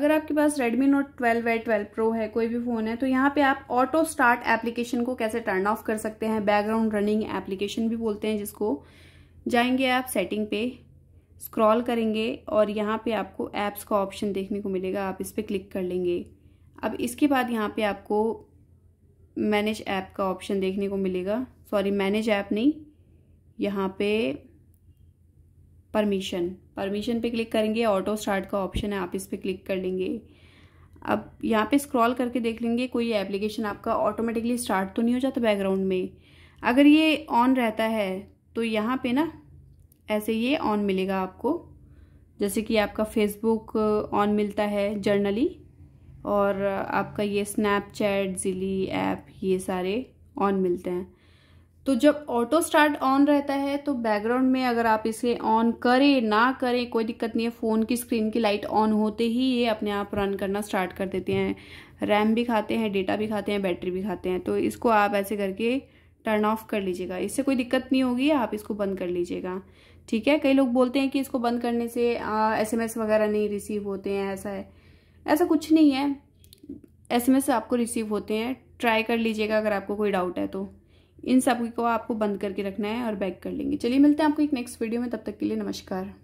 अगर आपके पास Redmi Note 12 है 12 Pro है कोई भी फ़ोन है तो यहाँ पे आप ऑटो स्टार्ट एप्लीकेशन को कैसे टर्न ऑफ कर सकते हैं बैकग्राउंड रनिंग एप्लीकेशन भी बोलते हैं जिसको जाएंगे आप सेटिंग पे स्क्रॉल करेंगे और यहाँ पे आपको ऐप्स का ऑप्शन देखने को मिलेगा आप इस पर क्लिक कर लेंगे अब इसके बाद यहाँ पे आपको मैनेज ऐप का ऑप्शन देखने को मिलेगा सॉरी मैनेज ऐप नहीं यहाँ पे परमिशन परमिशन पे क्लिक करेंगे ऑटो स्टार्ट का ऑप्शन है आप इस पर क्लिक कर लेंगे अब यहाँ पे स्क्रॉल करके देख लेंगे कोई एप्लीकेशन आपका ऑटोमेटिकली स्टार्ट तो नहीं हो जाता बैकग्राउंड में अगर ये ऑन रहता है तो यहाँ पे ना ऐसे ये ऑन मिलेगा आपको जैसे कि आपका फेसबुक ऑन uh, मिलता है जर्नली और uh, आपका ये स्नैपचैट जिली ऐप ये सारे ऑन मिलते हैं तो जब ऑटो स्टार्ट ऑन रहता है तो बैकग्राउंड में अगर आप इसे ऑन करें ना करें कोई दिक्कत नहीं है फ़ोन की स्क्रीन की लाइट ऑन होते ही ये अपने आप रन करना स्टार्ट कर देते हैं रैम भी खाते हैं डेटा भी खाते हैं बैटरी भी खाते हैं तो इसको आप ऐसे करके टर्न ऑफ कर लीजिएगा इससे कोई दिक्कत नहीं होगी आप इसको बंद कर लीजिएगा ठीक है कई लोग बोलते हैं कि इसको बंद करने से एस वगैरह नहीं रिसीव होते हैं ऐसा है ऐसा कुछ नहीं है एस आपको रिसीव होते हैं ट्राई कर लीजिएगा अगर आपको कोई डाउट है तो इन सब को आपको बंद करके रखना है और बैक कर लेंगे चलिए मिलते हैं आपको एक नेक्स्ट वीडियो में तब तक के लिए नमस्कार